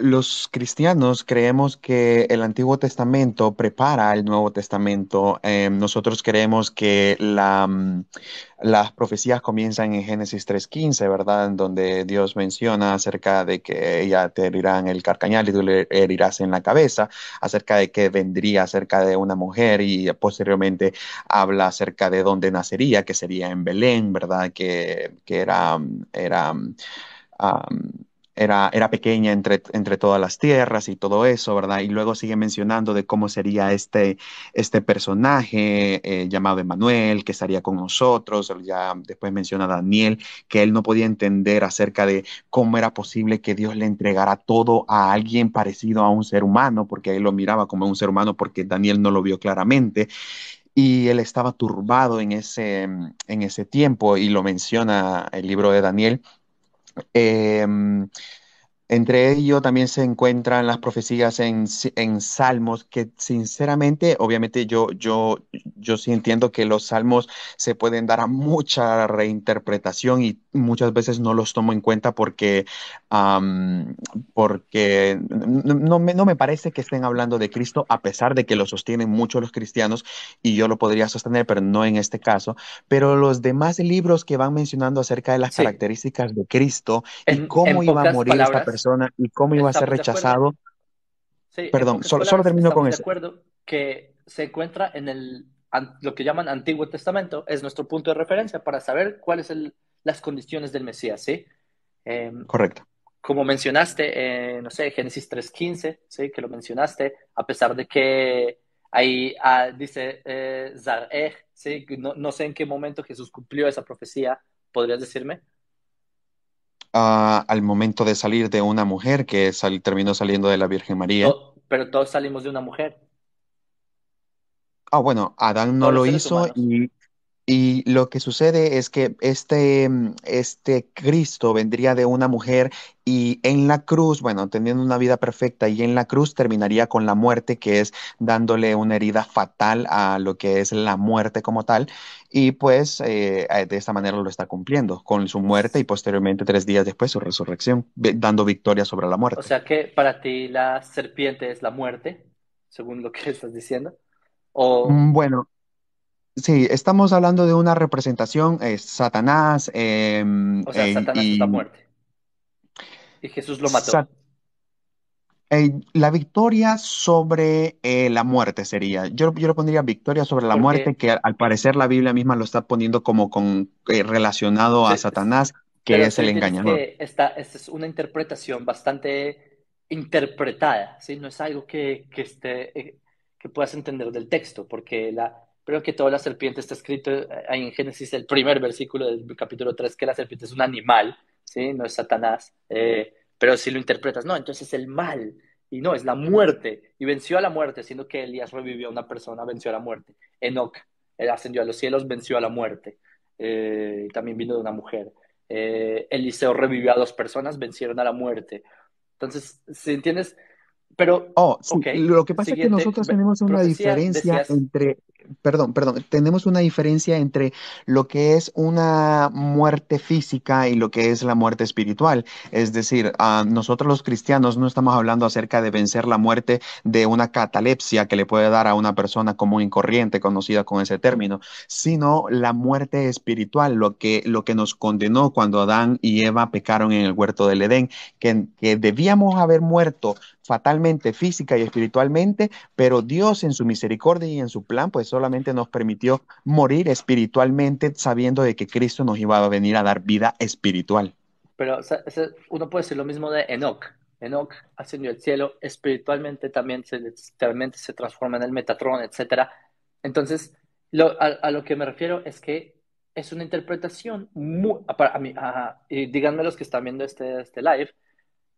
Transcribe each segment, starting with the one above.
los cristianos creemos que el Antiguo Testamento prepara el Nuevo Testamento. Em, nosotros creemos que mm, las profecías comienzan en Génesis 3.15, ¿verdad? En donde Dios menciona acerca de que ella te herirá en el carcañal y tú le herirás en la cabeza, acerca de que vendría acerca de una mujer y posteriormente habla acerca de dónde nacería, que sería en Belén, ¿verdad? Que, era... Mm, era mm, era, pequeña entre, entre todas las tierras y todo eso, ¿verdad? Y luego sigue mencionando de cómo sería este, este personaje eh, llamado Emanuel, que estaría con nosotros, ya después menciona a Daniel, que él no podía entender acerca de cómo era posible que Dios le entregara todo a alguien parecido a un ser humano, porque él lo miraba como un ser humano, porque Daniel no lo vio claramente y él estaba turbado en ese, en ese tiempo y lo menciona el libro de Daniel eh, entre ello también se encuentran las profecías en, salmos, que sinceramente, obviamente yo, yo, yo sí entiendo que los salmos se pueden dar a mucha reinterpretación y muchas veces no los tomo en cuenta porque, porque no, me, parece que estén hablando de Cristo, a pesar de que lo sostienen muchos los cristianos y yo lo podría sostener, pero no en este caso. Pero los demás libros que van mencionando acerca de las características de Cristo y cómo iba a morir esta persona y cómo iba a ser rechazado. Sí, Perdón, solo, termino con eso. De acuerdo que se encuentra en el, lo que llaman Antiguo Testamento, es nuestro punto de referencia para saber cuáles son las condiciones del Mesías, ¿sí? Em, Correcto. Como mencionaste, eh, no sé, Génesis 3.15, ¿sí? Que lo mencionaste, a pesar de que ahí ah, dice eh, ¿sí? No, no sé en qué momento Jesús cumplió esa profecía, ¿podrías decirme? Ah, al momento de salir de una mujer que sal, terminó saliendo de la Virgen María. pero todos salimos de una mujer. Ah, bueno, Adán no lo hizo y y lo que sucede es que este, mm, este Cristo vendría de una mujer y en la cruz, bueno, teniendo una vida perfecta y en la cruz terminaría con la muerte, que es dándole una herida fatal a lo que es la muerte como tal. Y pues eh, de esta manera lo está cumpliendo, con su muerte y posteriormente tres días después su resurrección, dando victoria sobre la muerte. O sea que para ti la serpiente es la muerte, según lo que estás diciendo. O... Mm, bueno, Sí, estamos hablando de una representación, es eh, Satanás. Em, o sea, eh, Satanás y, Y Jesús lo mató. Eh, la victoria sobre la muerte sería. Yo, yo le pondría victoria sobre la muerte, que al parecer la Biblia misma lo está poniendo como con, relacionado a Satanás, que es el engañador. esta, es una interpretación bastante interpretada, ¿sí? No es algo que, que, esté, que puedas entender del texto, porque la, creo que toda la serpiente está escrito eh, en Génesis, el primer versículo del capítulo 3, que la serpiente es un animal, ¿sí? No es Satanás, eh, pero si lo interpretas, no, entonces es el mal, y no, es la muerte, y venció a la muerte, siendo que Elías revivió a una persona, venció a la muerte. Enoch, él ascendió a los cielos, venció a la muerte, eh, también vino de una mujer. Eliseo revivió a dos personas, vencieron a la muerte. Entonces, si entiendes, pero, oh, lo que pasa es que nosotros tenemos una diferencia entre, perdón, perdón, tenemos una diferencia entre lo que es una muerte física y lo que es la muerte espiritual. Es decir, ah, nosotros los cristianos no estamos hablando acerca de vencer la muerte de una catalepsia que le puede dar a una persona como y corriente, conocida con ese término, sino la muerte espiritual, lo que, lo que nos condenó cuando Adán y Eva pecaron en el huerto del Edén, que, que debíamos haber muerto fatalmente física y espiritualmente, pero Dios en su misericordia y en su plan, pues solamente nos permitió morir espiritualmente sabiendo de que Cristo nos iba a venir a dar vida espiritual. Pero uno puede decir lo mismo de Enoch. Enoch ascendió al cielo, espiritualmente también se, se transforma en el Metatron, etc. Entonces, a, lo que me refiero es que es una interpretación muy, para mí, y díganme los que están viendo este, este live,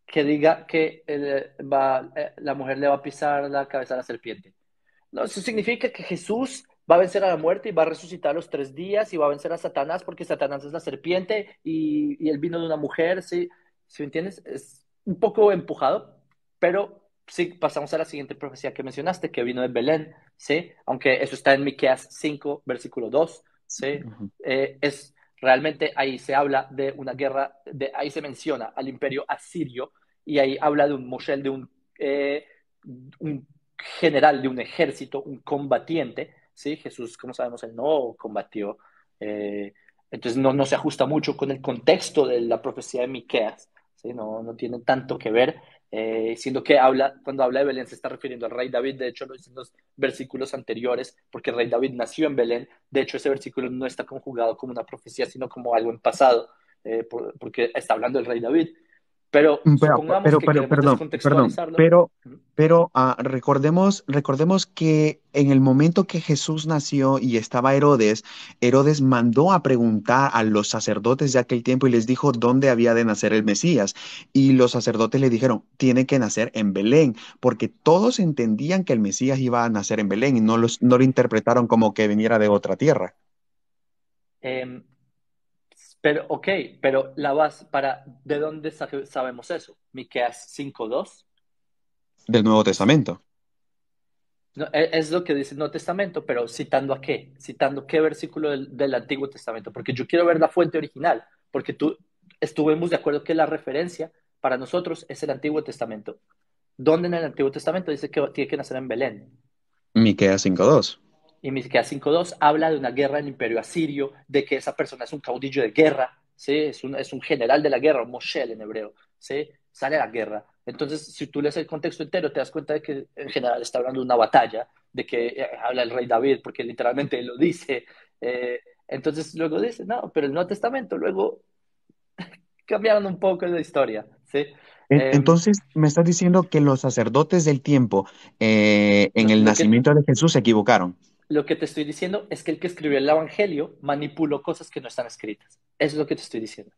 que diga que eh, eh, la mujer le va a pisar la cabeza a la serpiente. No, eso significa que Jesús va a vencer a la muerte y va a resucitar los tres días y va a vencer a Satanás porque Satanás es la serpiente y, y él vino de una mujer, ¿sí? ¿sí me entiendes? Es un poco empujado, pero sí, pasamos a la siguiente profecía que mencionaste, que vino de Belén, ¿sí? Aunque eso está en Miqueas 5, versículo 2, ¿sí? Eh, es Realmente ahí se habla de una guerra, de, ahí se menciona al imperio asirio y ahí habla de un Moshel, de eh, un, general, de un ejército, un combatiente. ¿sí? Jesús, como sabemos, él no combatió. Eh, entonces no, no, se ajusta mucho con el contexto de la profecía de Miqueas. ¿sí? No, no tiene tanto que ver. Eh, siendo que habla, cuando habla de Belén se está refiriendo al rey David, de hecho lo dicen los versículos anteriores, porque el rey David nació en Belén, de hecho ese versículo no está conjugado como una profecía, sino como algo en pasado, eh, porque está hablando el rey David. Pero, mm, pero, pero, perdón, perdón, pero, pero ah, recordemos, recordemos que en el momento que Jesús nació y estaba Herodes, Herodes mandó a preguntar a los sacerdotes de aquel tiempo y les dijo dónde había de nacer el Mesías. Y los sacerdotes le dijeron, tiene que nacer en Belén, porque todos entendían que el Mesías iba a nacer en Belén y no, los, no lo interpretaron como que viniera de otra tierra. Em, pero, ok, pero la vas para, ¿de dónde sabemos eso? Miqueas 5.2. Del Nuevo Testamento. No, e, es lo que dice el Nuevo Testamento, pero citando a qué, citando qué versículo del, del, Antiguo Testamento, porque yo quiero ver la fuente original, porque tú estuvimos de acuerdo que la referencia para nosotros es el Antiguo Testamento. ¿Dónde en el Antiguo Testamento dice que tiene que nacer en Belén? Miqueas 5.2 y cinco 5.2 habla de una guerra en el imperio asirio, de que esa persona es un caudillo de guerra, ¿sí? es, un, es un general de la guerra, un moshel en hebreo, ¿sí? sale a la guerra. Entonces, si tú lees el contexto entero, te das cuenta de que en general está hablando de una batalla, de que eh, habla el rey David, porque literalmente lo dice. Eh, entonces, luego dice, no, pero el Nuevo Testamento, luego cambiaron un poco la historia, ¿sí? Em, entonces, me estás diciendo que los sacerdotes del tiempo eh, en el nacimiento de Jesús se equivocaron lo que te estoy diciendo es que el que escribió el Evangelio manipuló cosas que no están escritas. Eso es lo que te estoy diciendo.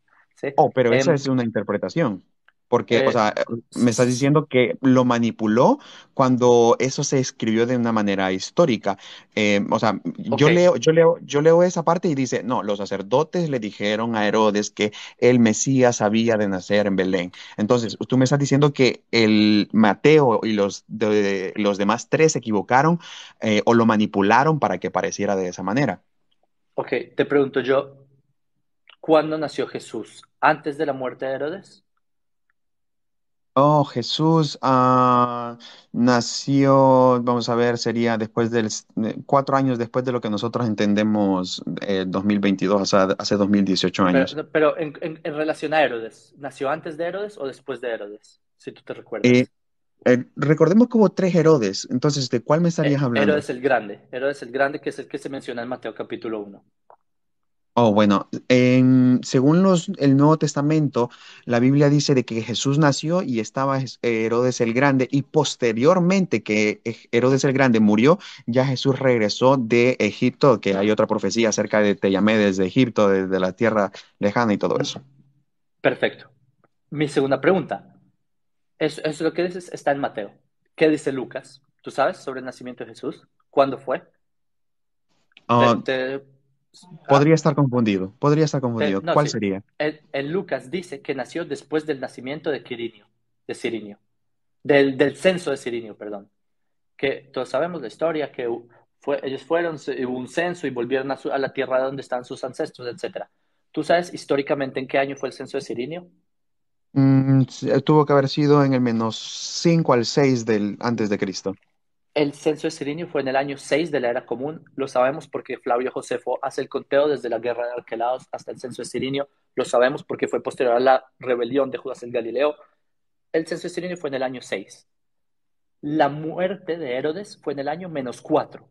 Oh, pero esa em, es una interpretación. Porque, o sea, me estás diciendo que lo manipuló cuando eso se escribió de una manera histórica. Eh, o sea, yo, leo, yo, leo, yo leo esa parte y dice, no, los sacerdotes le dijeron a Herodes que el Mesías había de nacer en Belén. Entonces, tú me estás diciendo que el Mateo y los, los demás tres se equivocaron eh, o lo manipularon para que pareciera de esa manera. Ok, te pregunto yo, ¿cuándo nació Jesús? ¿Antes de la muerte de Herodes? Oh, Jesús ah, nació, vamos a ver, sería después del, cuatro años después de lo que nosotros entendemos eh, 2022, o sea, hace 2018 años. Pero, en, relación a Herodes, ¿nació antes de Herodes o después de Herodes? Si tú te recuerdas. Eh, eh, recordemos que hubo tres Herodes, entonces, ¿de cuál me eh, estarías hablando? Herodes el Grande, Herodes el Grande, que es el que se menciona en Mateo capítulo 1. Oh, bueno, en- según los, el Nuevo Testamento, la Biblia dice de que Jesús nació y estaba Herodes el Grande y posteriormente que Herodes el Grande murió, ya Jesús regresó de Egipto, que hay otra profecía acerca de te llamé desde Egipto, desde la tierra lejana y todo eso. Perfecto. Mi segunda pregunta. Es, lo que dices está en Mateo. ¿Qué dice Lucas? ¿Tú sabes sobre el nacimiento de Jesús? ¿Cuándo fue? Ah. Este, Ah. Podría estar confundido, podría estar confundido. Eh, ¿Cuál sería? El Lucas dice que nació después del nacimiento de Quirinio, de Sirinio, del, censo de Cirinio, perdón. Que todos sabemos la historia, que ellos fueron, un censo y volvieron a, la tierra donde están sus ancestros, etc. ¿Tú sabes históricamente en qué año fue el censo de Cirinio? Mm, tuvo que haber sido en el menos 5 al 6 del, antes de Cristo. El censo de Sirinio fue en el año 6 de la era común. Lo sabemos porque Flavio Josefo hace el conteo desde la guerra de Arquelados hasta el censo de Sirinio. Lo sabemos porque fue posterior a la rebelión de Judas el Galileo. El censo de Sirinio fue en el año 6. La muerte de Herodes fue en el año menos 4.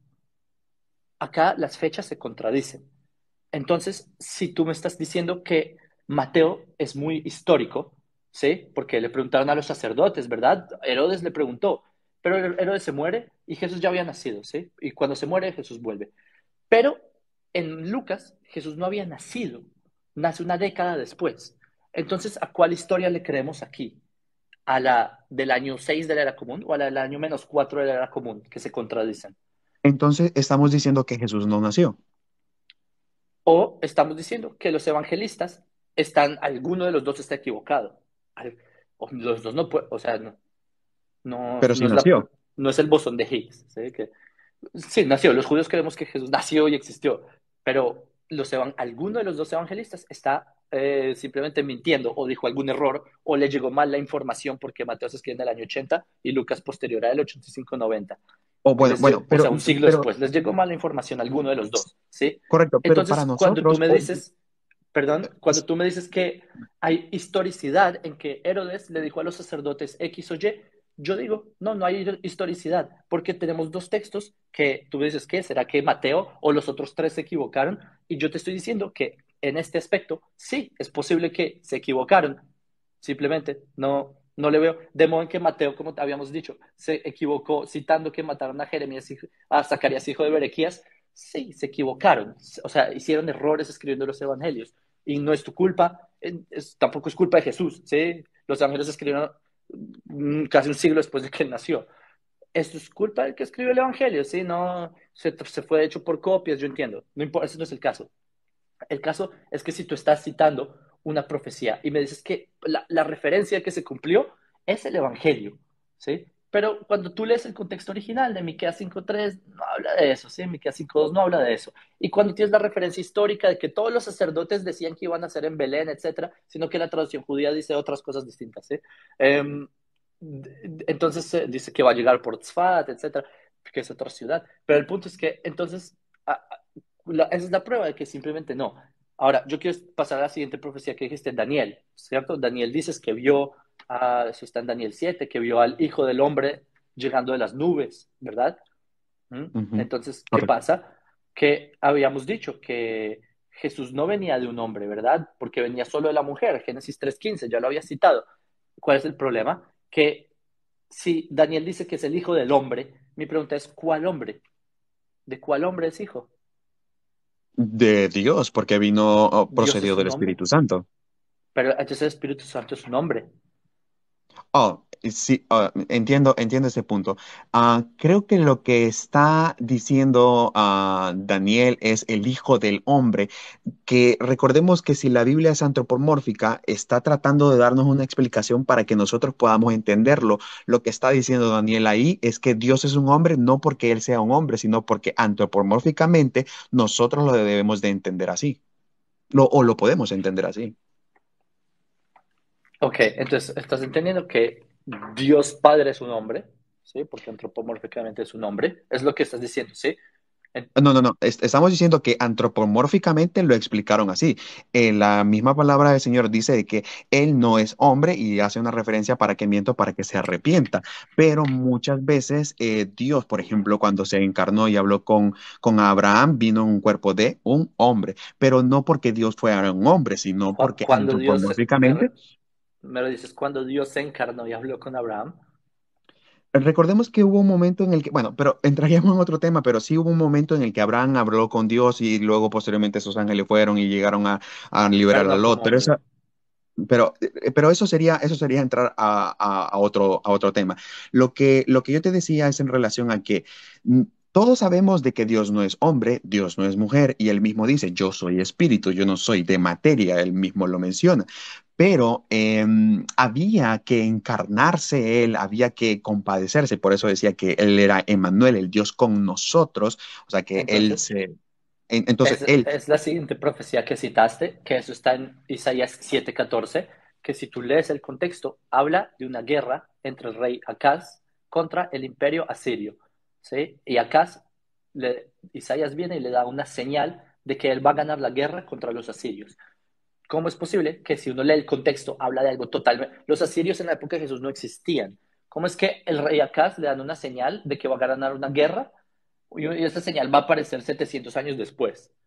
Acá las fechas se contradicen. Entonces, si tú me estás diciendo que Mateo es muy histórico, ¿sí? Porque le preguntaron a los sacerdotes, ¿verdad? Herodes le preguntó, pero el héroe se muere y Jesús ya había nacido, ¿sí? Y cuando se muere, Jesús vuelve. Pero en Lucas, Jesús no había nacido, nace una década después. Entonces, ¿a cuál historia le creemos aquí? ¿A la del año 6 de la era común o a la del año menos 4 de la era común, que se contradicen? Entonces, estamos diciendo que Jesús no nació. O estamos diciendo que los evangelistas están, alguno de los dos está equivocado. Los dos no o sea, no, no, Pero sí nació. no es el bosón de Higgs. ¿sí? nació. Los judíos creemos que Jesús nació y existió. Pero los alguno de los dos evangelistas está eh, simplemente mintiendo o dijo algún error o le llegó mal la información porque Mateo se escribe en el año 80 y Lucas posterior al 85-90. O bueno, bueno, pero, o sea, un siglo después les llegó mal la información a alguno de los dos, ¿sí? Correcto, pero para nosotros, cuando tú me dices, perdón, pues, cuando tú me dices que hay historicidad en que Herodes le dijo a los sacerdotes X o Y, yo digo, no, no hay historicidad, porque tenemos dos textos que tú dices, ¿qué? ¿Será que Mateo o los otros tres se equivocaron? Y yo te estoy diciendo que en este aspecto, sí, es posible que se equivocaron. Simplemente no, no le veo. De modo en que Mateo, como habíamos dicho, se equivocó citando que mataron a Jeremías, a Zacarías, hijo de Berequías. Sí, se equivocaron. O sea, hicieron errores escribiendo los evangelios. Y no es tu culpa, tampoco es culpa de Jesús. ¿sí? Los evangelios escribieron Mm, casi un siglo después de que él nació. Eso es culpa del que escribió el Evangelio, ¿sí? No, se, fue hecho por copias, yo entiendo. No importa, ese no es el caso. El caso es que si tú estás citando una profecía y me dices que la, la referencia que se cumplió es el Evangelio, ¿sí? Pero cuando tú lees el contexto original de Miquea 5.3, no habla de eso, ¿sí? Miquea 5.2 no habla de eso. Y cuando tienes la referencia histórica de que todos los sacerdotes decían que iban a ser en Belén, etcétera, sino que la traducción judía dice otras cosas distintas, ¿sí? Em, entonces eh, dice que va a llegar por Tzfat, etcétera, que es otra ciudad. Pero el punto es que, entonces, esa es la prueba de que simplemente no. Ahora, yo quiero pasar a la siguiente profecía que dijiste, Daniel, ¿cierto? Daniel dices que vio Ah, eso está en Daniel 7, que vio al Hijo del Hombre llegando de las nubes, ¿verdad? ¿Mm? Entonces, ¿qué pasa? Que habíamos dicho que Jesús no venía de un hombre, ¿verdad? Porque venía solo de la mujer, Génesis 3.15, ya lo había citado. ¿Cuál es el problema? Que si Daniel dice que es el hijo del hombre, mi pregunta es, ¿cuál hombre? ¿De cuál hombre es hijo? De Dios, porque vino, oh, procedió del Espíritu Santo. Pero entonces el Espíritu Santo es un hombre. Oh, sí, oh, entiendo, entiendo ese punto. Ah, creo que lo que está diciendo ah, Daniel es el hijo del hombre, que recordemos que si la Biblia es antropomórfica, está tratando de darnos una explicación para que nosotros podamos entenderlo. Lo que está diciendo Daniel ahí es que Dios es un hombre no porque Él sea un hombre, sino porque antropomórficamente nosotros lo debemos de entender así, o lo podemos entender así. Ok, entonces estás entendiendo que Dios Padre es un hombre, ¿sí? Porque antropomórficamente es un hombre. Es lo que estás diciendo, ¿sí? Ah, no, no, no. Estamos diciendo que antropomórficamente lo explicaron así. la misma palabra del Señor dice que Él no es hombre y hace una referencia para que miento, para que se arrepienta. Pero muchas veces eh, Dios, por ejemplo, cuando se encarnó y habló con, con Abraham, vino en un cuerpo de un hombre. Pero no porque Dios fuera un hombre, sino porque antropomórficamente me lo dices cuando Dios se encarnó y habló con Abraham. Recordemos que hubo un momento en el que, bueno, pero entraríamos en otro tema, pero sí hubo un momento en el que Abraham habló con Dios y luego posteriormente sus ángeles fueron y llegaron a, liberar a Lot. Pero, eso sería, entrar a, otro, tema. lo que yo te decía es en relación a que mm, todos sabemos de que Dios no es hombre, Dios no es mujer, y él mismo dice, yo soy espíritu, yo no soy de materia, él mismo lo menciona pero em, había que encarnarse él, había que compadecerse, por eso decía que él era Emanuel, el Dios con nosotros, o sea que él se... entonces, él... es la siguiente profecía que citaste, que eso está en Isaías 7:14, que si tú lees el contexto, habla de una guerra entre el rey Acaz contra el imperio asirio. ¿sí? Y Acaz, Isaías viene y le da una señal de que él va a ganar la guerra contra los asirios. ¿Cómo es posible que si uno lee el contexto habla de algo totalmente... Los asirios en la época de Jesús no existían. ¿Cómo es que el rey Acaz le dan una señal de que va a ganar una guerra y, esa señal va a aparecer 700 años después?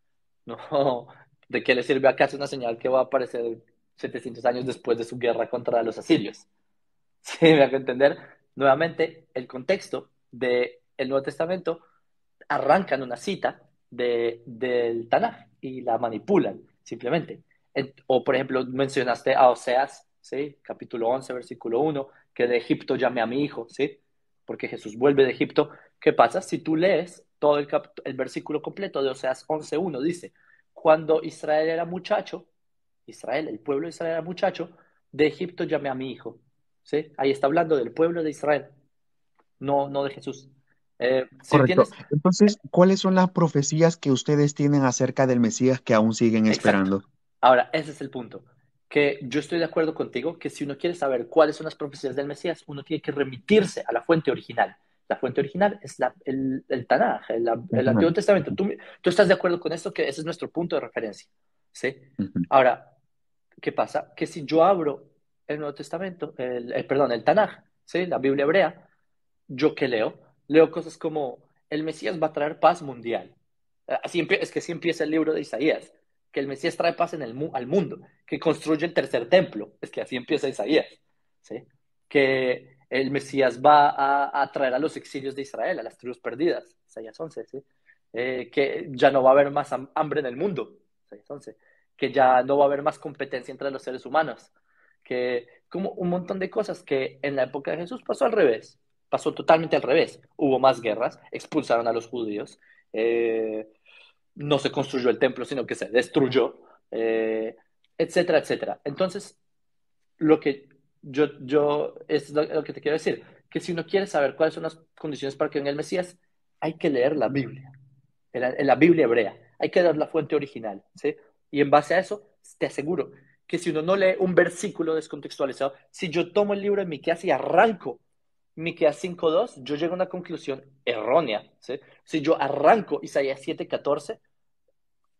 No, ¿de qué le sirve a Acaz una señal que va a aparecer 700 años después de su guerra contra los asirios? Sí, me hago entender. Nuevamente, el contexto del Nuevo Testamento arrancan una cita de, del Tanaj y la manipulan, simplemente. O por ejemplo, mencionaste a Oseas, ¿sí? capítulo 11, versículo 1, que de Egipto llamé a mi hijo, ¿sí? porque Jesús vuelve de Egipto. ¿Qué pasa? Si tú lees todo el, el versículo completo de Oseas 11, 1, dice, cuando Israel era muchacho, Israel, el pueblo de Israel era muchacho, de Egipto llamé a mi hijo. ¿sí? Ahí está hablando del pueblo de Israel, no, no de Jesús. Eh, Entonces, ¿cuáles son las profecías que ustedes tienen acerca del Mesías que aún siguen esperando? Ahora, ese es el punto, que yo estoy de acuerdo contigo que si uno quiere saber cuáles son las profecías del Mesías, uno tiene que remitirse a la fuente original. La fuente original es el, el, Tanaj, el, Antiguo Testamento. ¿Tú, ¿Tú, estás de acuerdo con esto? Que ese es nuestro punto de referencia. ¿sí? Ahora, ¿qué pasa? Que si yo abro el Nuevo Testamento, el, eh, perdón, el Tanaj, ¿sí? la Biblia hebrea, ¿yo que leo? Leo cosas como, el Mesías va a traer paz mundial. Ah, así, es que si empieza el libro de Isaías que el Mesías trae paz en el al mundo, que construye el tercer templo, es que así empieza Isaías, que el Mesías va a, traer a los exilios de Israel, a las tribus perdidas, Isaías 11, ¿sí? Eh, que ya no va a haber más hambre en el mundo, que ya no va a haber más competencia entre los seres humanos, que como un montón de cosas que en la época de Jesús pasó al revés, pasó totalmente al revés, hubo más guerras, expulsaron a los judíos, eh, no se construyó el templo, sino que se destruyó, eh, etcétera, etcétera. Entonces, lo que yo, yo, es lo, que te quiero decir, que si uno quiere saber cuáles son las condiciones para que venga el Mesías, hay que leer la Biblia, la, Biblia hebrea, hay que leer la fuente original, ¿sí? Y en base a eso, te aseguro que si uno no lee un versículo descontextualizado, si yo tomo el libro en mi casa y arranco me queda 5.2, yo llego a una conclusión errónea. ¿sí? Si yo arranco Isaías 7.14,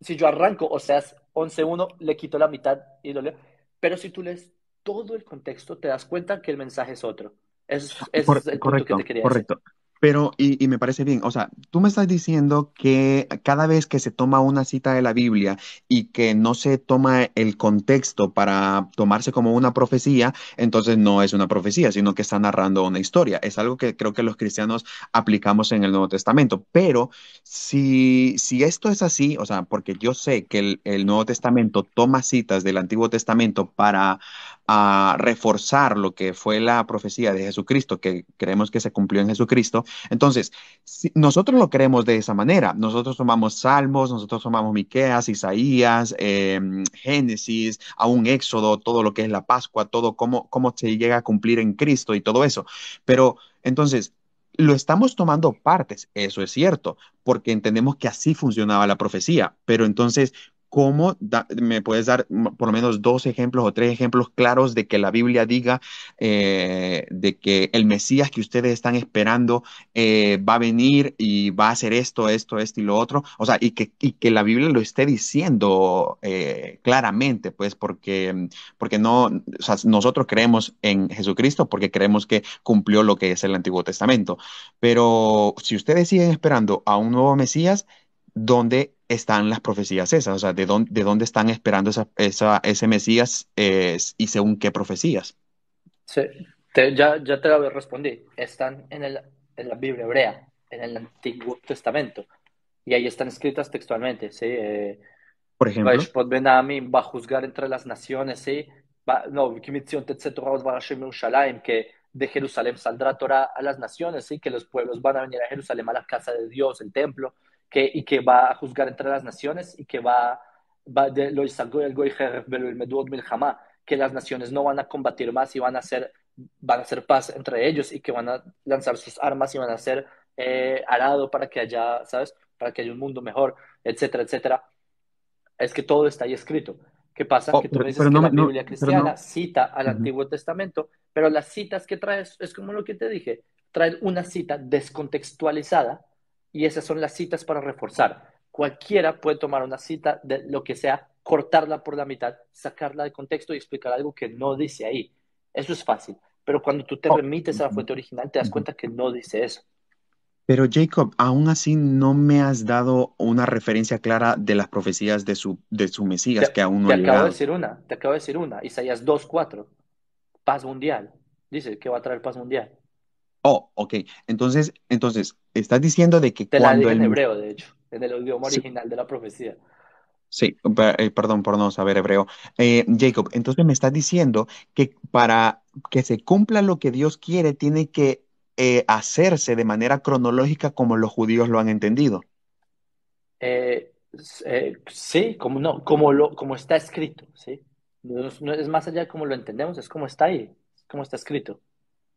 si yo arranco o sea 11.1, le quito la mitad y lo leo. Pero si tú lees todo el contexto, te das cuenta que el mensaje es otro. es, el correcto, que te quería correcto. Pero, y, me parece bien, o sea, tú me estás diciendo que cada vez que se toma una cita de la Biblia y que no se toma el contexto para tomarse como una profecía, entonces no es una profecía, sino que está narrando una historia. Es algo que creo que los cristianos aplicamos en el Nuevo Testamento. Pero si, si esto es así, o sea, porque yo sé que el Nuevo Testamento toma citas del Antiguo Testamento para a reforzar lo que fue la profecía de Jesucristo, que creemos que se cumplió en Jesucristo. Entonces, nosotros lo creemos de esa manera. Nosotros tomamos Salmos, nosotros tomamos Miqueas, Isaías, eh, Génesis, un Éxodo, todo lo que es la Pascua, todo cómo, cómo se llega a cumplir en Cristo y todo eso. Pero entonces, lo estamos tomando partes, eso es cierto, porque entendemos que así funcionaba la profecía, pero entonces, ¿Cómo me puedes dar por lo menos dos ejemplos o tres ejemplos claros de que la Biblia diga eh, de que el Mesías que ustedes están esperando eh, va a venir y va a hacer esto, esto, esto y lo otro? O sea, y que, y que la Biblia lo esté diciendo eh, claramente, pues, porque, porque no, nosotros creemos en Jesucristo porque creemos que cumplió lo que es el Antiguo Testamento. Pero si ustedes siguen esperando a un nuevo Mesías, donde están las profecías esas, o sea, de dónde, están esperando esa, ese Mesías y según qué profecías. Sí, ya, ya te lo respondí, están en, el, en la Biblia hebrea, en el Antiguo Testamento, y ahí están escritas textualmente, ¿sí? Eh, Por ejemplo. va a juzgar entre las naciones, ¿sí? que de Jerusalén saldrá Torah a las naciones, ¿sí? Que los pueblos van a venir a Jerusalén a la casa de Dios, el templo y que va a juzgar entre las naciones y que va, va de, que las naciones no van a combatir más y van a hacer, van a paz entre ellos y que van a lanzar sus armas y van a hacer eh, arado para que haya, ¿sabes? Para que haya un mundo mejor, etcétera, etcétera. Es que todo está ahí escrito. ¿Qué pasa? Oh, que tú dices que la Biblia cristiana cita al Antiguo Testamento, pero las citas que traes es como lo que te dije, traen una cita descontextualizada y esas son las citas para reforzar. Cualquiera puede tomar una cita de lo que sea, cortarla por la mitad, sacarla de contexto y explicar algo que no dice ahí. Eso es fácil. Pero cuando tú te oh, remites a la fuente original, te das cuenta que no dice eso. Pero Jacob, aún así no me has dado una referencia clara de las profecías de su, de Mesías que aún no te acabo de decir una, te acabo de decir una, Isaías 2.4, paz mundial, dice que va a traer paz mundial. Oh, ok. Entonces, entonces, estás diciendo de que Te la cuando en el... hebreo, de hecho, en el idioma original de la profecía. sí, eh, perdón por no saber hebreo. Eh, Jacob, entonces me estás diciendo que para que se cumpla lo que Dios quiere, tiene que eh, hacerse de manera cronológica como los judíos lo han entendido. sí, como no, como lo, como está escrito, sí. No es, más allá de cómo lo entendemos, es como está ahí, como está escrito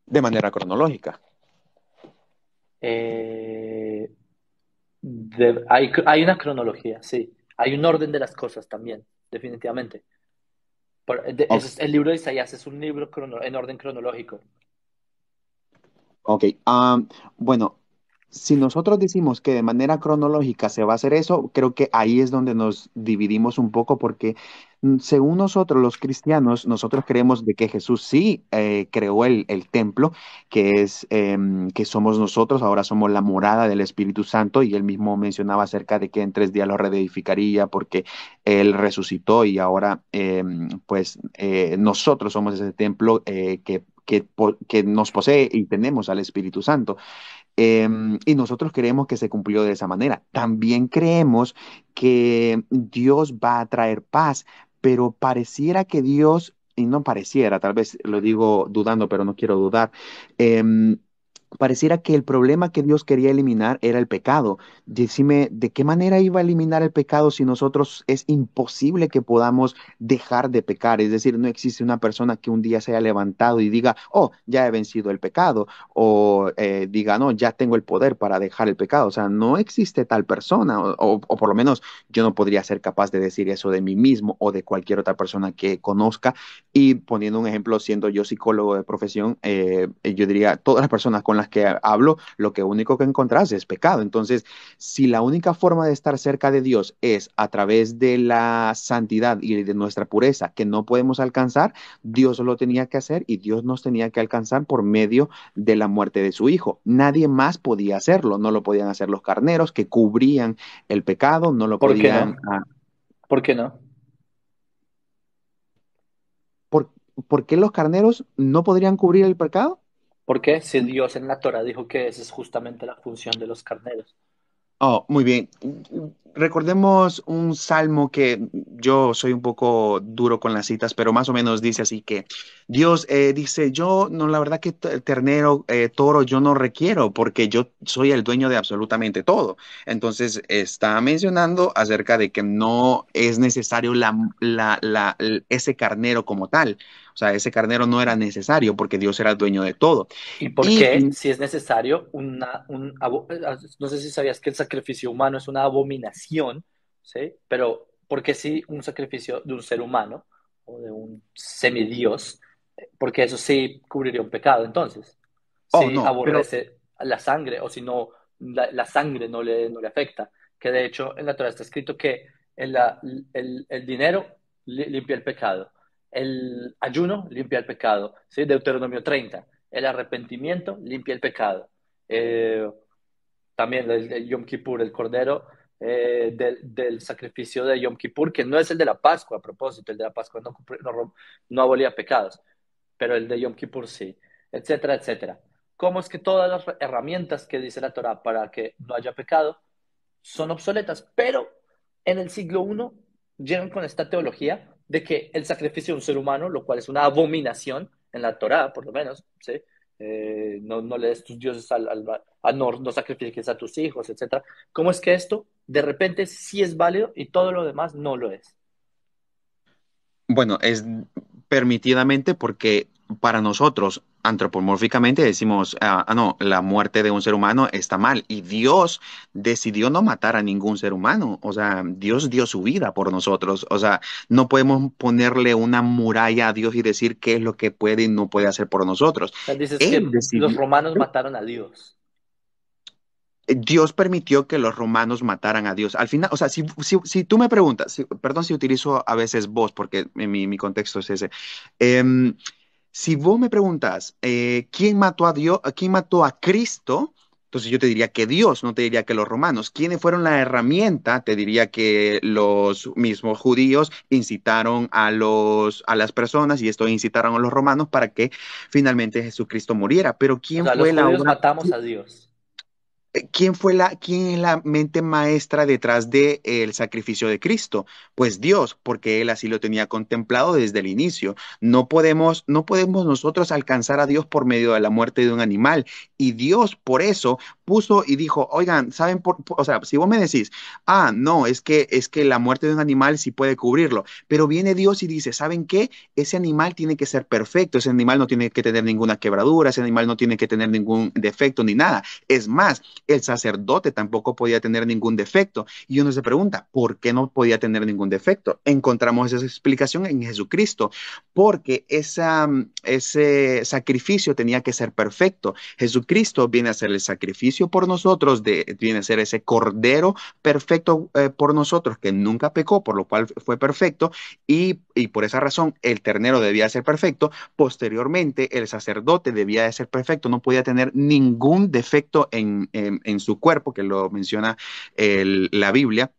de manera cronológica. Eh, hay, una cronología, sí. Hay un orden de las cosas también, definitivamente. el libro de Isaías es un libro en orden cronológico. Ok. Ah, bueno, si nosotros decimos que de manera cronológica se va a hacer eso, creo que ahí es donde nos dividimos un poco porque mm, según nosotros los cristianos, nosotros creemos de que Jesús sí eh, creó el, templo, que es em, que somos nosotros, ahora somos la morada del Espíritu Santo y él mismo mencionaba acerca de que en tres días lo reedificaría porque él resucitó y ahora em, pues eh, nosotros somos ese templo eh, que, nos posee y tenemos al Espíritu Santo. Em, y nosotros creemos que se cumplió de esa manera. También creemos que Dios va a traer paz, pero pareciera que Dios, y no pareciera, tal vez lo digo dudando, pero no quiero dudar, eh, pareciera que el problema que Dios quería eliminar era el pecado. Decime, ¿de qué manera iba a eliminar el pecado si nosotros es imposible que podamos dejar de pecar? Es decir, no existe una persona que un día se haya levantado y diga, oh, ya he vencido el pecado, o eh, diga, no, ya tengo el poder para dejar el pecado. O sea, no existe tal persona, o, por lo menos yo no podría ser capaz de decir eso de mí mismo o de cualquier otra persona que conozca. Y poniendo un ejemplo, siendo yo psicólogo de profesión, eh, yo diría, todas las personas con las que hablo, lo que único que encontrás es pecado. Entonces, si la única forma de estar cerca de Dios es a través de la santidad y de nuestra pureza que no podemos alcanzar, Dios lo tenía que hacer y Dios nos tenía que alcanzar por medio de la muerte de su Hijo. Nadie más podía hacerlo, no lo podían hacer los carneros que cubrían el pecado, no lo podían... Ah, ¿Por qué no? ¿Por, qué los carneros no podrían cubrir el pecado? qué? si Dios en la Torah dijo que esa es justamente la función de los carneros. Oh, muy bien recordemos un salmo que yo soy un poco duro con las citas, pero más o menos dice así que Dios eh, dice, yo no, la verdad que el ternero, eh, toro, yo no requiero porque yo soy el dueño de absolutamente todo. Entonces está mencionando acerca de que no es necesario la, la, ese carnero como tal. O sea, ese carnero no era necesario porque Dios era el dueño de todo. ¿Y por qué, si es necesario, una, eh, no sé si sabías que el sacrificio humano es una abominación? ¿sí? Pero porque si un sacrificio de un ser humano o de un semidios, porque eso sí cubriría un pecado entonces. Oh, si no, aborrece la sangre o si no, la, sangre no le, no le afecta. Que de hecho en la Torah está escrito que el, el, el dinero limpia el pecado, el ayuno limpia el pecado, ¿sí? Deuteronomio 30, el arrepentimiento limpia el pecado. Eh, también el, Yom Kippur, el cordero, eh, del, sacrificio de Yom Kippur, que no es el de la Pascua, a propósito, el de la Pascua no, no, abolía pecados, pero el de Yom Kippur sí, etcétera, etcétera. ¿Cómo es que todas las herramientas que dice la Torah para que no haya pecado son obsoletas? Pero en el siglo I llegan con esta teología de que el sacrificio de un ser humano, lo cual es una abominación en la Torah, por lo menos, ¿sí? Eh, no, no le des tus dioses al, no, sacrifiques a tus hijos, etcétera, ¿Cómo es que esto de repente sí es válido y todo lo demás no lo es. Bueno, es permitidamente porque para nosotros antropomórficamente decimos, ah, ah, no, la muerte de un ser humano está mal y Dios decidió no matar a ningún ser humano, o sea, Dios dio su vida por nosotros, o sea, no podemos ponerle una muralla a Dios y decir qué es lo que puede y no puede hacer por nosotros. que los romanos mataron a Dios. Dios permitió que los romanos mataran a Dios. Al final, o sea, si, tú me preguntas, perdón si utilizo a veces vos, porque mi, mi contexto es ese. Em, si vos me preguntas, eh, ¿quién mató a Dios? ¿Quién mató a Cristo? Entonces yo te diría que Dios, no te diría que los romanos. ¿Quiénes fueron la herramienta? Te diría que los mismos judíos incitaron a, los, a las personas y esto incitaron a los romanos para que finalmente Jesucristo muriera. Pero ¿quién fue la matamos a Dios. ¿quién, fue la, ¿quién es la mente maestra detrás del de, sacrificio de Cristo? Pues Dios, porque Él así lo tenía contemplado desde el inicio. No podemos, no podemos nosotros alcanzar a Dios por medio de la muerte de un animal. Y Dios por eso puso y dijo, oigan, ¿saben? Por, o sea, si vos me decís, ah, no, es que, es que la muerte de un animal sí puede cubrirlo, pero viene Dios y dice, ¿saben qué? Ese animal tiene que ser perfecto, ese animal no tiene que tener ninguna quebradura, ese animal no tiene que tener ningún defecto ni nada. Es más, el sacerdote tampoco podía tener ningún defecto. Y uno se pregunta, ¿por qué no podía tener ningún defecto? Encontramos esa explicación en Jesucristo, porque mm, ese sacrificio tenía que ser perfecto. Jesucristo viene a hacer el sacrificio por nosotros, viene a ser ese cordero perfecto eh, por nosotros, que nunca pecó, por lo cual fue perfecto, y, por esa razón el ternero debía ser perfecto. Posteriormente, el sacerdote debía de ser perfecto, no podía tener ningún defecto en en, su cuerpo, que lo menciona la Biblia.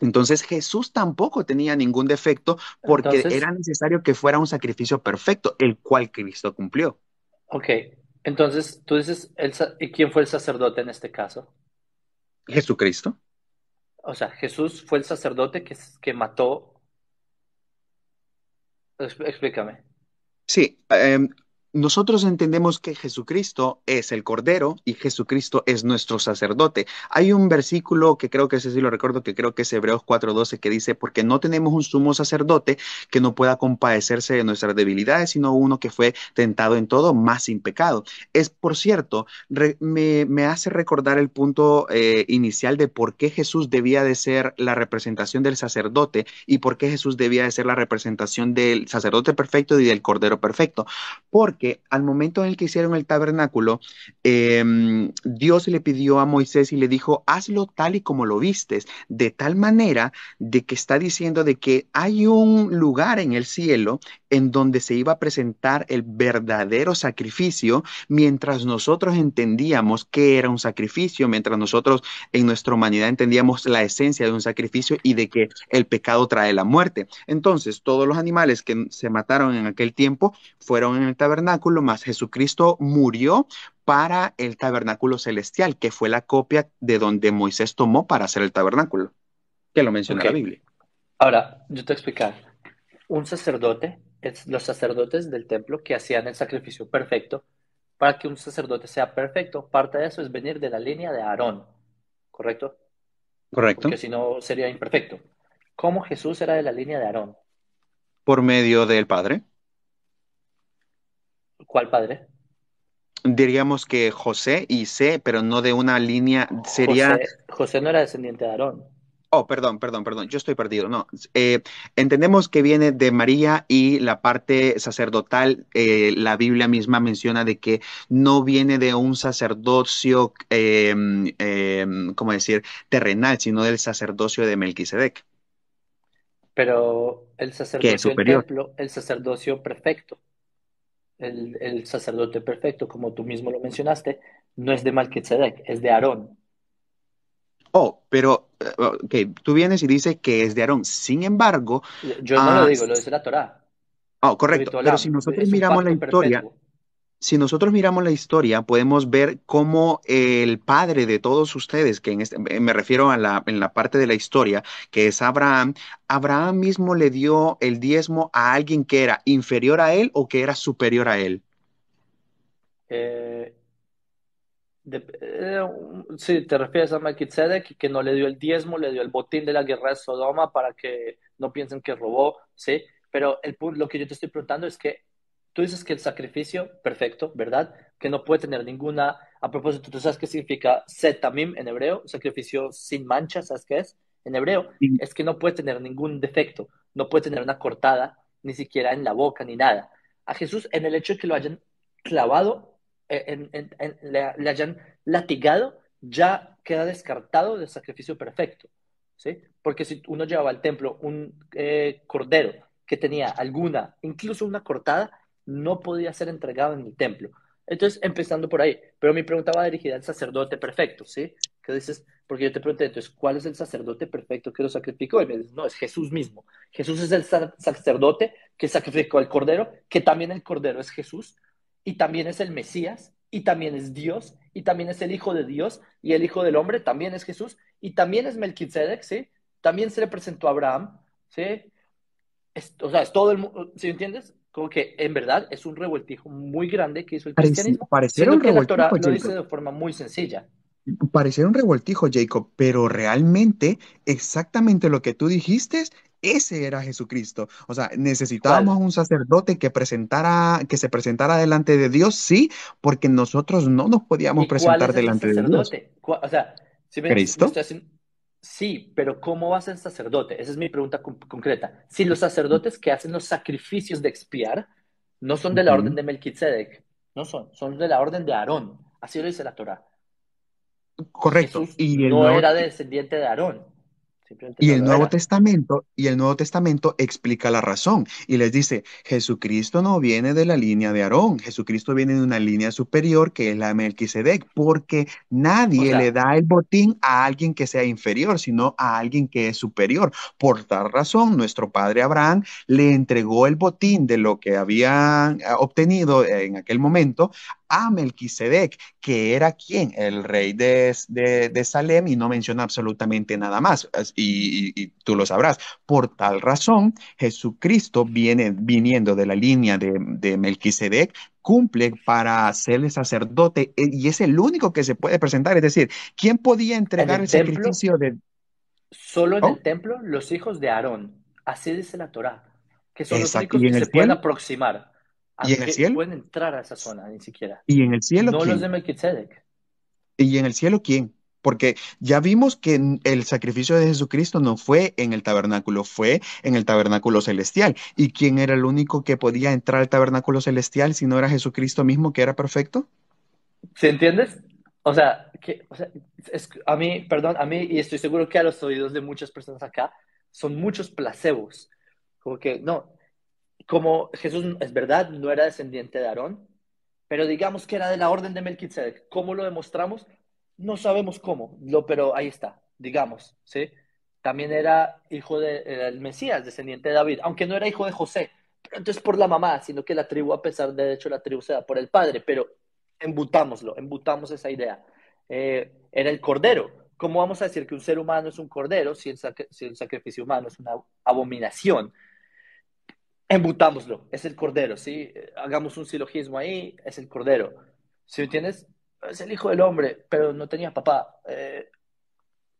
Entonces Jesús tampoco tenía ningún defecto porque era necesario que fuera un sacrificio perfecto, el cual Cristo cumplió. Ok, entonces, tú dices, y ¿quién fue el sacerdote en este caso? Jesucristo. O sea, Jesús fue el sacerdote que, que mató. Explícame. Sí, eh, nosotros entendemos que Jesucristo es el Cordero y Jesucristo es nuestro sacerdote. Hay un versículo que creo que ese sí lo recuerdo, que creo que es Hebreos 4:12, que dice, porque no tenemos un sumo sacerdote que no pueda compadecerse de nuestras debilidades, sino uno que fue tentado en todo, más sin pecado. Es, por cierto, me, hace recordar el punto eh, inicial de por qué Jesús debía de ser la representación del sacerdote y por qué Jesús debía de ser la representación del sacerdote perfecto y del Cordero perfecto. Porque al momento en el que hicieron el tabernáculo, em, Dios le pidió a Moisés y le dijo, hazlo tal y como lo vistes, de tal manera de que está diciendo de que hay un lugar en el cielo en donde se iba a presentar el verdadero sacrificio, mientras nosotros entendíamos que era un sacrificio, mientras nosotros en nuestra humanidad entendíamos la esencia de un sacrificio y de que el pecado trae la muerte. Entonces, todos los animales que se mataron en aquel tiempo fueron en el tabernáculo más Jesucristo murió para el tabernáculo celestial, que fue la copia de donde Moisés tomó para hacer el tabernáculo, que lo menciona la Biblia. Ahora, yo te voy explicar. Un sacerdote, es los sacerdotes del templo que hacían el sacrificio perfecto, para que un sacerdote sea perfecto, parte de eso es venir de la línea de Aarón, ¿correcto? Correcto. Porque si no sería imperfecto. ¿Cómo Jesús era de la línea de Aarón? Por medio del Padre. ¿Cuál padre? Diríamos que José y C, pero no de una línea. Sería. José, no era descendiente de Aarón. Oh, perdón, perdón, perdón, yo estoy perdido. No, eh, entendemos que viene de María y la parte sacerdotal, eh, la Biblia misma menciona de que no viene de un sacerdocio, em, em, ¿cómo decir?, terrenal, sino del sacerdocio de Melquisedec. Pero el sacerdocio, por el sacerdocio perfecto el, sacerdote perfecto, como tú mismo lo mencionaste, no es de Malquisedec, es de Aarón. Oh, pero, que eh, oh, tú vienes y dices que es de Aarón. Sin embargo. Yo no lo ah, digo, lo dice la Torá. Oh, correcto. Pero si nosotros miramos la historia si nosotros miramos la historia, podemos ver cómo el padre de todos ustedes, que este, eh, me refiero a la, en la parte de la historia, que es Abraham, Abraham mismo le dio el diezmo a alguien que era inferior a él o que era superior a él. Eh, eh si te refieres a Melquisedec, que no le dio el diezmo, le dio el botín de la guerra de Sodoma para que no piensen que robó, ¿sí? Pero lo que yo te estoy preguntando es que Tú dices que el sacrificio, perfecto, ¿verdad? Que no puede tener ninguna... A propósito, ¿tú sabes qué significa setamim en hebreo? Sacrificio sin mancha, ¿sabes qué es? En hebreo es que no puede tener ningún defecto, no puede tener una cortada, ni siquiera en la boca, ni nada. A Jesús, en el hecho de que lo hayan clavado, eh, le, hayan latigado, ya queda descartado del sacrificio perfecto. ¿Sí? Porque si uno llevaba al templo un eh, cordero que tenía alguna, incluso una cortada, no podía ser entregado en mi templo. Entonces, empezando por ahí, pero mi pregunta va dirigida al sacerdote perfecto, ¿sí? Que dices, porque yo te pregunté, entonces, ¿cuál es el sacerdote perfecto que lo sacrificó? Y me dices, no, es Jesús mismo. Jesús es el sacerdote que sacrificó al Cordero, que también el Cordero es Jesús, y también es el Mesías, y también es Dios, y también es el Hijo de Dios, y el Hijo del Hombre también es Jesús, y también es Melquisedec, ¿sí? También se le presentó a Abraham, ¿sí? o sea, es todo el mundo, ¿sí entiendes? como que en verdad es un revueltijo muy grande que hizo el cristianismo. Parecer un revoltijo, dice de forma muy sencilla. Parecer un revoltijo, Jacob, pero realmente exactamente lo que tú dijiste ese era Jesucristo. O sea, necesitábamos un sacerdote que presentara, que se presentara delante de Dios, sí, porque nosotros no nos podíamos presentar delante de Dios. O sea, si ¿Cristo? Sí, pero ¿cómo va a ser sacerdote? Esa es mi pregunta concreta. Si los sacerdotes que hacen los sacrificios de expiar no son de la orden de Melquisedec, no son, son de la orden de Aarón, así lo dice la Torá. Correcto. y no era descendiente de Aarón y el Nuevo Testamento, y el Nuevo Testamento explica la razón y les dice, Jesucristo no viene de la línea de Aarón, Jesucristo viene de una línea superior que es la Melquisedec, porque nadie le da el botín a alguien que sea inferior, sino a alguien que es superior. Por tal razón, nuestro padre Abraham le entregó el botín de lo que habían eh, obtenido en aquel momento a Melquisedec, que era quien, el rey de, de, Salem, y no menciona absolutamente nada más, y, tú lo sabrás. Por tal razón, Jesucristo viene viniendo de la línea de, de Melquisedec, cumple para ser el sacerdote, eh, y es el único que se puede presentar, es decir, ¿quién podía entregar el, sacrificio de... Solo en el oh. templo los hijos de Aarón, así dice la Torá, que son los que se pueden aproximar y en el cielo pueden entrar a esa zona ni siquiera. Y en el cielo no los de Melquisedec. Y en el cielo quién? Porque ya vimos que el sacrificio de Jesucristo no fue en el tabernáculo, fue en el tabernáculo celestial. ¿Y quién era el único que podía entrar al tabernáculo celestial si no era Jesucristo mismo que era perfecto? ¿Se entiendes? O sea, a mí, perdón, a mí, y estoy seguro que a los oídos de muchas personas acá, son muchos placebos. Como que, no, como Jesús es verdad, no era descendiente de Aarón, pero digamos que era de la orden de Melquisedec. ¿Cómo lo demostramos? No sabemos cómo, lo, pero ahí está, digamos, ¿sí? También era hijo del Mesías, descendiente de David, aunque no era hijo de José, pero entonces por la mamá, sino que la tribu, a pesar de, hecho, la tribu se da por el padre, pero embutámoslo, embutamos esa idea. Eh, era el cordero, ¿cómo vamos a decir que un ser humano es un cordero si si el, sacrificio humano es una abominación? embutámoslo, es el cordero, ¿sí? Hagamos un silogismo ahí, es el cordero. ¿Si tienes entiendes? Es el hijo del hombre, pero no tenía papá. Eh,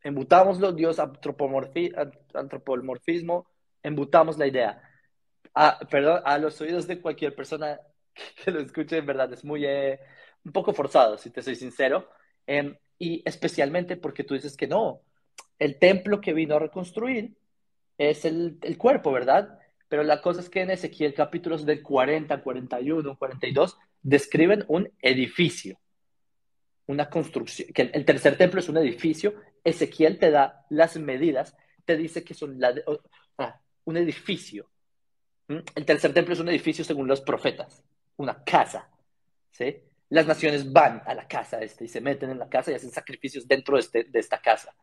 embutámoslo, Dios antropomorfismo, embutamos la idea. A, ah, perdón, a los oídos de cualquier persona que lo escuche, en verdad, es muy, eh, un poco forzado, si te soy sincero. Em, y especialmente porque tú dices que no, el templo que vino a reconstruir es el, el cuerpo, ¿verdad? Pero la cosa es que en Ezequiel capítulos del 40, 41, 42 describen un edificio, una construcción, que el tercer templo es un edificio, Ezequiel te da las medidas, te dice que son ah, un edificio. El tercer templo es un edificio según los profetas, una casa. ¿sí? Las naciones van a la casa este y se meten en la casa y hacen sacrificios dentro de, este, de esta casa.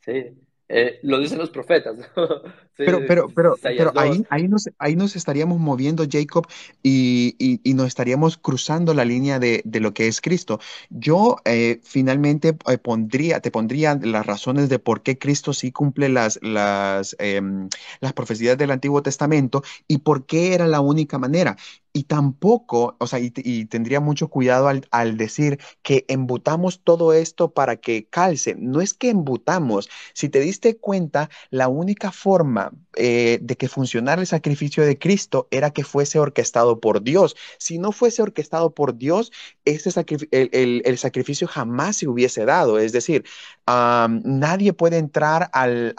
¿sí? Eh, lo dicen los profetas. pero pero, pero, ahí, ahí, nos, ahí nos estaríamos moviendo, Jacob, y, y, y nos estaríamos cruzando la línea de, de lo que es Cristo. Yo eh, finalmente eh, pondría, te pondría las razones de por qué Cristo sí cumple las, las, em, las profecías del Antiguo Testamento y por qué era la única manera. Y tampoco, o sea, y, y tendría mucho cuidado al, al, decir que embutamos todo esto para que calce. No es que embutamos. Si te dice cuenta, la única forma eh, de que funcionara el sacrificio de Cristo era que fuese orquestado por Dios. Si no fuese orquestado por Dios, ese el, sacrificio jamás se hubiese dado. Es decir, nadie puede entrar al,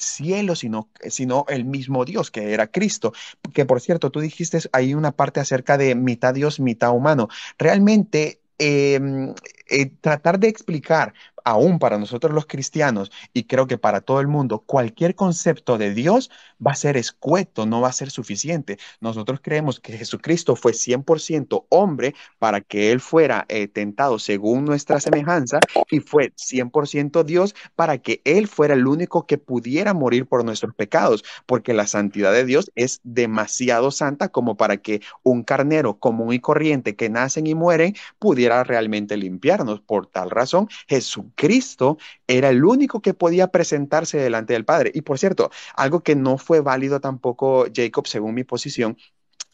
cielo sino, sino el mismo Dios, que era Cristo. Que por cierto, tú dijiste ahí una parte acerca de mitad Dios, mitad humano. Realmente em, eh, tratar de explicar aún para nosotros los cristianos y creo que para todo el mundo, cualquier concepto de Dios va a ser escueto, no va a ser suficiente. Nosotros creemos que Jesucristo fue 100% hombre para que Él fuera eh, tentado según nuestra semejanza y fue 100% Dios para que Él fuera el único que pudiera morir por nuestros pecados, porque la santidad de Dios es demasiado santa como para que un carnero común y corriente que nacen y mueren pudiera realmente limpiarnos. Por tal razón, Jesús Cristo era el único que podía presentarse delante del Padre. Y por cierto, algo que no fue válido tampoco, Jacob, según mi posición,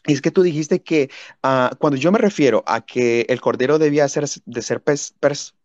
es que tú dijiste que ah, cuando yo me refiero a que el Cordero debía ser, de ser perfecto,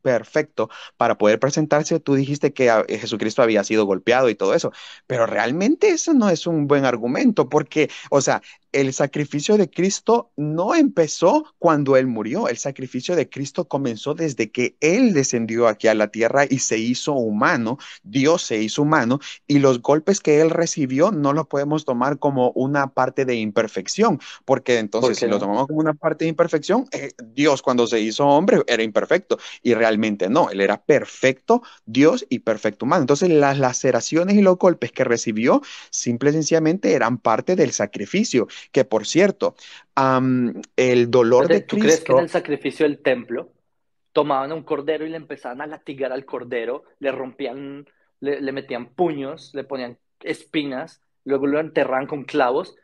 perfecto para poder presentarse, tú dijiste que ah, Jesucristo había sido golpeado y todo eso, pero realmente eso no es un buen argumento porque, o sea, el sacrificio de Cristo no empezó cuando Él murió, el sacrificio de Cristo comenzó desde que Él descendió aquí a la tierra y se hizo humano, Dios se hizo humano, y los golpes que Él recibió no los podemos tomar como una parte de imperfección, porque entonces si lo tomamos como una parte de imperfección, eh, Dios cuando se hizo hombre era imperfecto, y realmente no, Él era perfecto Dios y perfecto humano. Entonces las laceraciones y los golpes que recibió simple y sencillamente eran parte del sacrificio que por cierto, el dolor de Cristo... ¿Tú crees que en el sacrificio del templo tomaban a un cordero y le empezaban a latigar al cordero, le rompían, le, metían puños, le ponían espinas, luego lo enterraban con clavos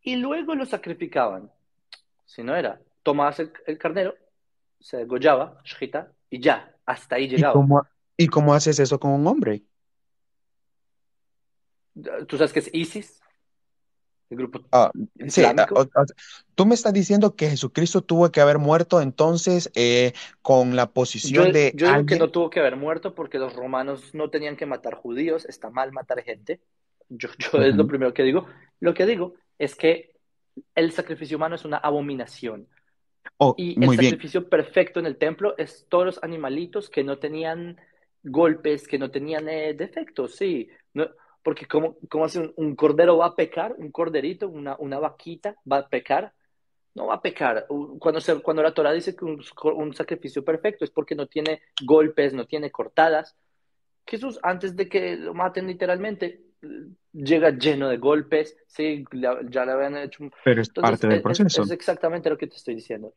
y luego lo sacrificaban? Si no era, tomabas el, carnero, se degollaba, shita, y ya, hasta ahí llegaba. ¿Y cómo, ¿Y cómo haces eso con un hombre? ¿Tú sabes que es ISIS? grupo ah, sí, ah, tú me estás diciendo que Jesucristo tuvo que haber muerto entonces eh, con la posición de. Yo que no tuvo que haber muerto porque los romanos no tenían que matar judíos, está mal matar gente. Yo, yo es lo primero que digo. Lo que digo es que el sacrificio humano es una abominación. Oh, y el sacrificio perfecto en el templo es todos los animalitos que no tenían golpes, que no tenían eh, defectos, sí. No, porque como, cómo hace un, cordero va a pecar, un corderito, una, una vaquita va a pecar, no va a pecar. Cuando, cuando la Torah dice que un, sacrificio perfecto es porque no tiene golpes, no tiene cortadas. Jesús, antes de que lo maten literalmente, llega lleno de golpes, sí, ya le habían hecho. Pero es parte del proceso. Es, es exactamente lo que te estoy diciendo.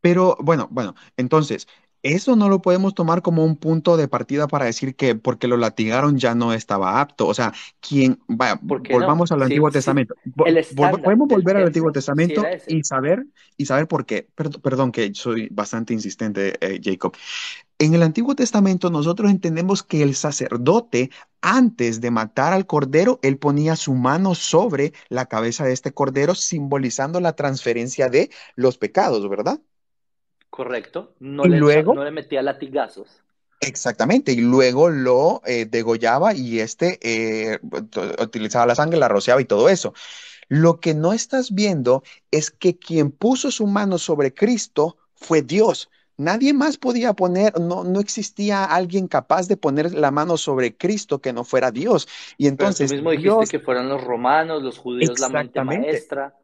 Pero bueno, bueno, entonces, eso no lo podemos tomar como un punto de partida para decir que porque lo latigaron ya no estaba apto. O sea, quien, vaya, volvamos al Antiguo Testamento. podemos volver al Antiguo Testamento y saber, y saber por qué. perdón, que soy bastante insistente, eh, Jacob. En el Antiguo Testamento nosotros entendemos que el sacerdote, antes de matar al cordero, él ponía su mano sobre la cabeza de este cordero, simbolizando la transferencia de los pecados, ¿verdad? Correcto. No, le, luego, no le metía latigazos. Exactamente, y luego lo eh, degollaba y este eh, utilizaba la sangre, la rociaba y todo eso. Lo que no estás viendo es que quien puso su mano sobre Cristo fue Dios. Nadie más podía poner, no, no existía alguien capaz de poner la mano sobre Cristo que no fuera Dios. Y entonces. Pero tú mismo dijiste que fueran los romanos, los judíos, la mente maestra.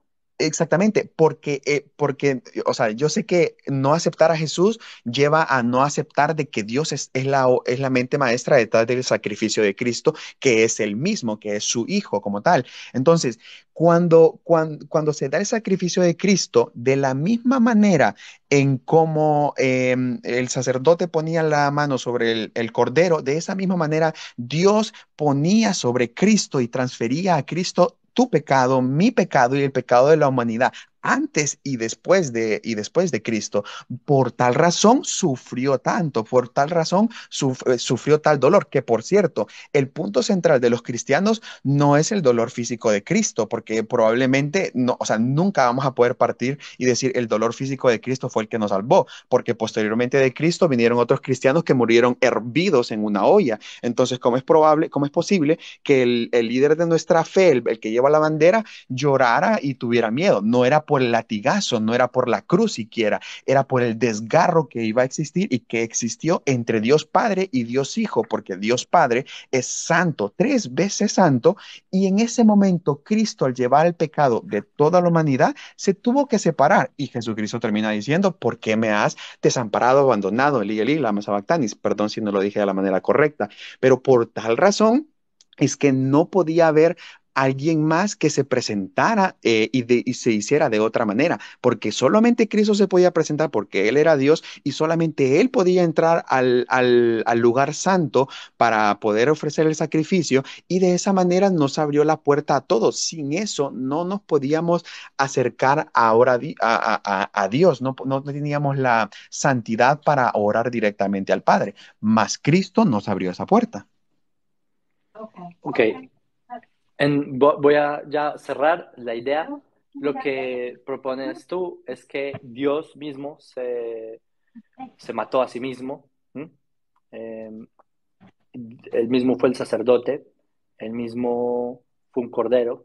Exactamente, porque, eh, porque, o sea, yo sé que no aceptar a Jesús lleva a no aceptar de que Dios es, la, es la mente maestra detrás del sacrificio de Cristo, que es el mismo, que es su Hijo como tal. Entonces, cuando, cuando, se da el sacrificio de Cristo, de la misma manera en cómo em, el sacerdote ponía la mano sobre el, el cordero, de esa misma manera Dios ponía sobre Cristo y transfería a Cristo tu pecado, mi pecado y el pecado de la humanidad antes y después de y después de Cristo. Por tal razón sufrió tanto, por tal razón eh, sufrió tal dolor, que por cierto, el punto central de los cristianos no es el dolor físico de Cristo, porque probablemente no, o sea, nunca vamos a poder partir y decir el dolor físico de Cristo fue el que nos salvó, porque posteriormente de Cristo vinieron otros cristianos que murieron hervidos en una olla. Entonces, ¿cómo es probable, cómo es posible que el, líder de nuestra fe, el, el que lleva la bandera, llorara y tuviera miedo? No era por el latigazo, no era por la cruz siquiera, era por el desgarro que iba a existir y que existió entre Dios Padre y Dios Hijo, porque Dios Padre es santo, tres veces santo, y en ese momento Cristo al llevar el pecado de toda la humanidad se tuvo que separar y Jesucristo termina diciendo, ¿por qué me has desamparado, abandonado, Eli, Eli, la masabactanis? Perdón si no lo dije de la manera correcta, pero por tal razón es que no podía haber alguien más que se presentara eh, y, se hiciera de otra manera, porque solamente Cristo se podía presentar porque Él era Dios y solamente Él podía entrar al, lugar santo para poder ofrecer el sacrificio y de esa manera nos abrió la puerta a todos. Sin eso no nos podíamos acercar ahora a, Dios, no, teníamos la santidad para orar directamente al Padre, mas Cristo nos abrió esa puerta. Ok. okay voy a ya cerrar la idea. Lo que propones tú es que Dios mismo se, mató a sí mismo. El em, él mismo fue el sacerdote, él mismo fue un cordero,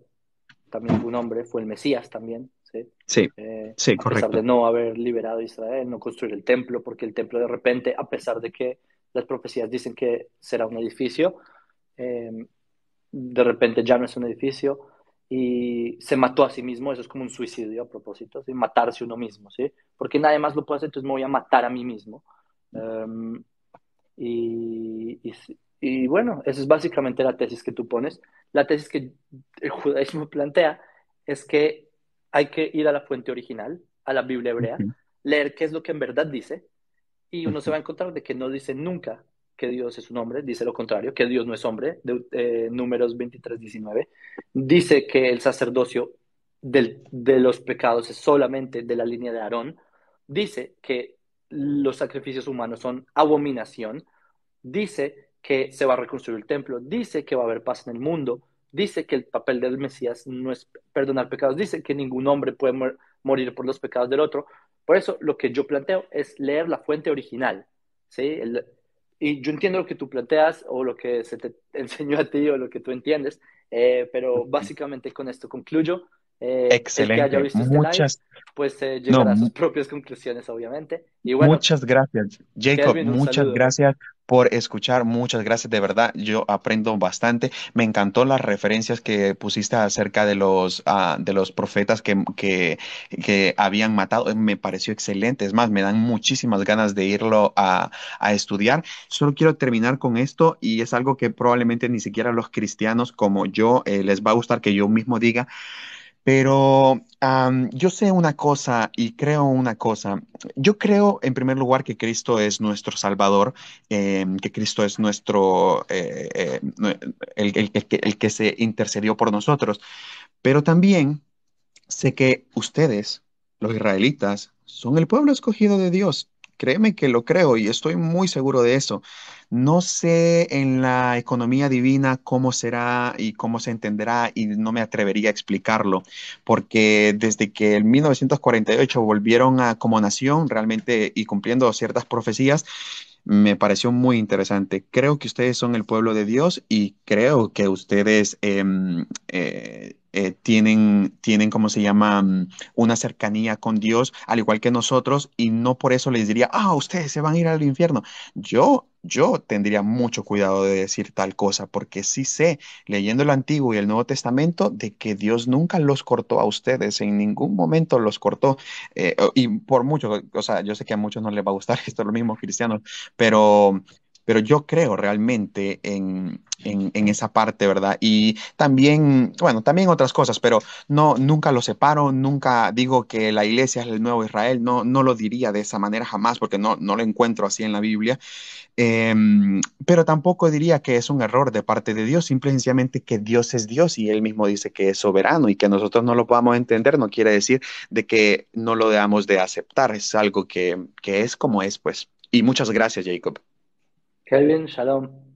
también fue un hombre, fue el Mesías también. Sí, sí, eh, a pesar de no haber liberado a Israel, no construir el templo, porque el templo de repente, a pesar de que las profecías dicen que será un edificio, em, de repente ya no es un edificio y se mató a sí mismo, eso es como un suicidio a propósito, ¿sí? matarse uno mismo, ¿sí? Porque nadie más lo puede hacer, entonces me voy a matar a mí mismo. Em, y, y, bueno, esa es básicamente la tesis que tú pones. La tesis que el judaísmo plantea es que hay que ir a la fuente original, a la Biblia hebrea, leer qué es lo que en verdad dice, y uno se va a encontrar de que no dice nunca que Dios es un hombre, dice lo contrario, que Dios no es hombre, de, eh, números 23, 19, dice que el sacerdocio de los pecados es solamente de la línea de Aarón, dice que los sacrificios humanos son abominación, dice que se va a reconstruir el templo, dice que va a haber paz en el mundo, dice que el papel del Mesías no es perdonar pecados, dice que ningún hombre puede morir por los pecados del otro. Por eso lo que yo planteo es leer la fuente original, ¿sí? El, y yo entiendo lo que tú planteas o lo que se te enseñó a ti o lo que tú entiendes, eh, pero básicamente con esto concluyo. Eh, Excelente. visto este muchas, pues eh, llegar a sus propias conclusiones, obviamente. Y muchas gracias, Jacob. Muchas gracias por escuchar. Muchas gracias, de verdad. Yo aprendo bastante. Me encantó las referencias que pusiste acerca de los, ah, de los profetas que, que, habían matado. Me pareció excelente. Es más, me dan muchísimas ganas de irlo a, a estudiar. Solo quiero terminar con esto y es algo que probablemente ni siquiera los cristianos como yo eh, les va a gustar que yo mismo diga. Pero yo sé una cosa y creo una cosa. Yo creo, en primer lugar, que Cristo es nuestro Salvador, em, que Cristo es nuestro, eh, eh, el que se intercedió por nosotros. Pero también sé que ustedes, los israelitas, son el pueblo escogido de Dios, Créeme que lo creo y estoy muy seguro de eso. No sé en la economía divina cómo será y cómo se entenderá y no me atrevería a explicarlo, porque desde que en 1948 volvieron a como nación realmente y cumpliendo ciertas profecías, me pareció muy interesante. Creo que ustedes son el pueblo de Dios y creo que ustedes em, eh, eh, tienen, tienen, ¿cómo se llama?, mm, una cercanía con Dios, al igual que nosotros, y no por eso les diría, ah, ustedes se van a ir al infierno. Yo, yo tendría mucho cuidado de decir tal cosa, porque sí sé, leyendo el Antiguo y el Nuevo Testamento, de que Dios nunca los cortó a ustedes, en ningún momento los cortó, eh, y por mucho, o sea, yo sé que a muchos no les va a gustar esto, lo mismo cristianos, pero pero yo creo realmente en, en, esa parte, ¿verdad? Y también, bueno, también otras cosas, pero no, nunca lo separo, nunca digo que la iglesia es el nuevo Israel, no, no lo diría de esa manera jamás, porque no, no lo encuentro así en la Biblia, em, pero tampoco diría que es un error de parte de Dios, simplemente que Dios es Dios y Él mismo dice que es soberano y que nosotros no lo podamos entender, no quiere decir de que no lo debamos de aceptar, es algo que, que es como es, pues. Y muchas gracias, Jacob. Kelvin Shalom